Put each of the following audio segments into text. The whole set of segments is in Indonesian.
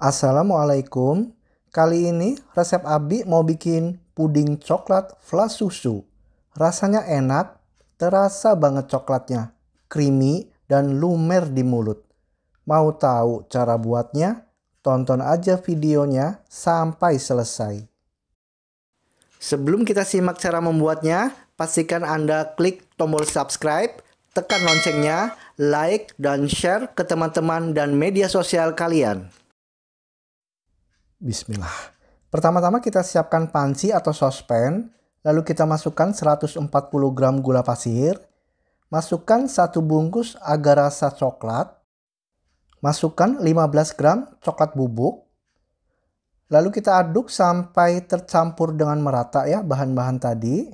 Assalamualaikum. Kali ini resep Abi mau bikin puding coklat flas susu. Rasanya enak, terasa banget coklatnya, creamy dan lumer di mulut. Mau tahu cara buatnya? Tonton aja videonya sampai selesai. Sebelum kita simak cara membuatnya, pastikan Anda klik tombol subscribe, tekan loncengnya, like, dan share ke teman-teman dan media sosial kalian. Bismillah. Pertama-tama kita siapkan panci atau saucepan, lalu kita masukkan 140 gram gula pasir, masukkan satu bungkus agar rasa coklat, masukkan 15 gram coklat bubuk, lalu kita aduk sampai tercampur dengan merata ya bahan-bahan tadi.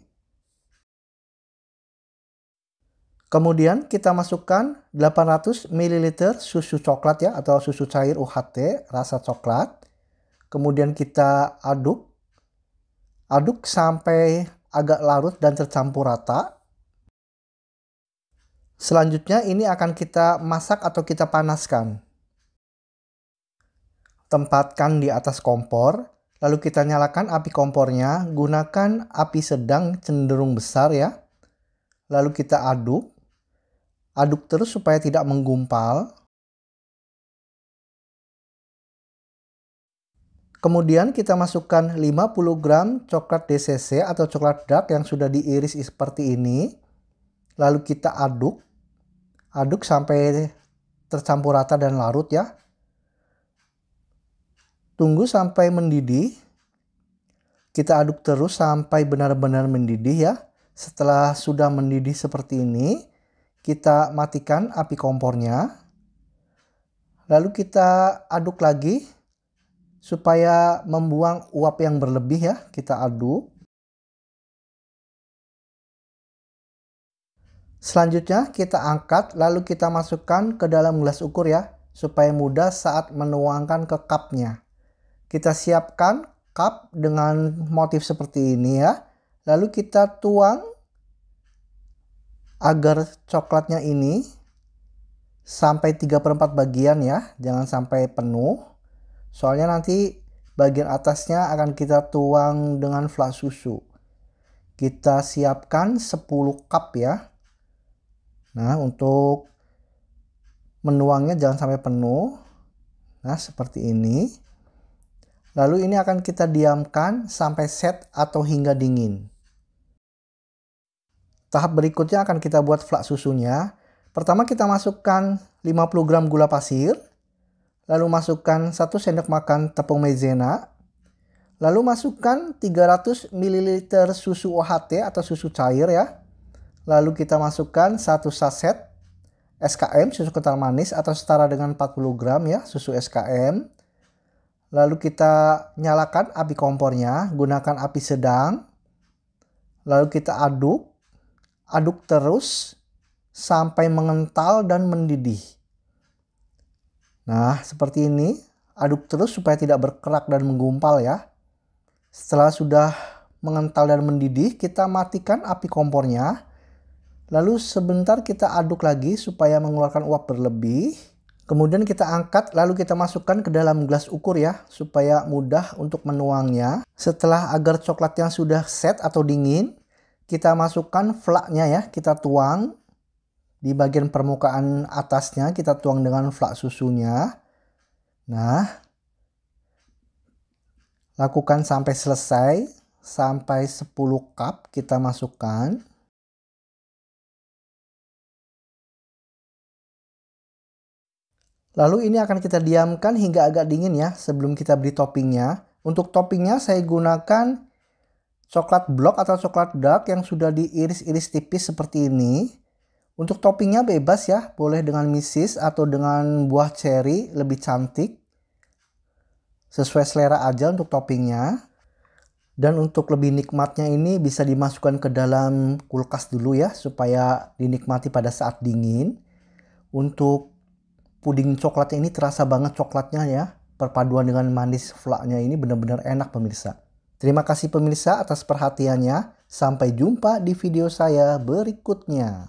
Kemudian kita masukkan 800 ml susu coklat ya atau susu cair UHT rasa coklat kemudian kita aduk. Aduk sampai agak larut dan tercampur rata. Selanjutnya ini akan kita masak atau kita panaskan. Tempatkan di atas kompor, lalu kita nyalakan api kompornya, gunakan api sedang cenderung besar ya. Lalu kita aduk. Aduk terus supaya tidak menggumpal. Kemudian kita masukkan 50 gram coklat DCC atau coklat dark yang sudah diiris seperti ini. Lalu kita aduk. Aduk sampai tercampur rata dan larut ya. Tunggu sampai mendidih. Kita aduk terus sampai benar-benar mendidih ya. Setelah sudah mendidih seperti ini, kita matikan api kompornya. Lalu kita aduk lagi supaya membuang uap yang berlebih ya. Kita aduk. Selanjutnya kita angkat lalu kita masukkan ke dalam gelas ukur ya supaya mudah saat menuangkan ke cupnya. Kita siapkan cup dengan motif seperti ini ya. Lalu kita tuang agar coklatnya ini sampai 3 per bagian ya. Jangan sampai penuh. Soalnya nanti bagian atasnya akan kita tuang dengan flan susu. Kita siapkan 10 cup ya. Nah, untuk menuangnya jangan sampai penuh. Nah, seperti ini. Lalu ini akan kita diamkan sampai set atau hingga dingin. Tahap berikutnya akan kita buat flak susunya. Pertama kita masukkan 50 gram gula pasir lalu masukkan 1 sendok makan tepung maizena, lalu masukkan 300 ml susu OHT atau susu cair ya. Lalu kita masukkan 1 saset SKM susu kental manis atau setara dengan 40 gram ya susu SKM. Lalu kita nyalakan api kompornya, gunakan api sedang. Lalu kita aduk, aduk terus sampai mengental dan mendidih. Nah, seperti ini, aduk terus supaya tidak berkerak dan menggumpal ya. Setelah sudah mengental dan mendidih, kita matikan api kompornya. Lalu sebentar kita aduk lagi supaya mengeluarkan uap berlebih. Kemudian kita angkat lalu kita masukkan ke dalam gelas ukur ya supaya mudah untuk menuangnya. Setelah agar coklat yang sudah set atau dingin, kita masukkan flaknya ya, kita tuang di bagian permukaan atasnya kita tuang dengan flak susunya. Nah, lakukan sampai selesai, sampai 10 cup kita masukkan. Lalu ini akan kita diamkan hingga agak dingin ya sebelum kita beri toppingnya. Untuk toppingnya saya gunakan coklat blok atau coklat dark yang sudah diiris-iris tipis seperti ini. Untuk toppingnya bebas ya, boleh dengan misis atau dengan buah cherry lebih cantik. Sesuai selera aja untuk toppingnya. Dan untuk lebih nikmatnya ini bisa dimasukkan ke dalam kulkas dulu ya, supaya dinikmati pada saat dingin. Untuk puding coklat ini terasa banget coklatnya ya. Perpaduan dengan manis flaknya ini benar-benar enak pemirsa. Terima kasih pemirsa atas perhatiannya. Sampai jumpa di video saya berikutnya.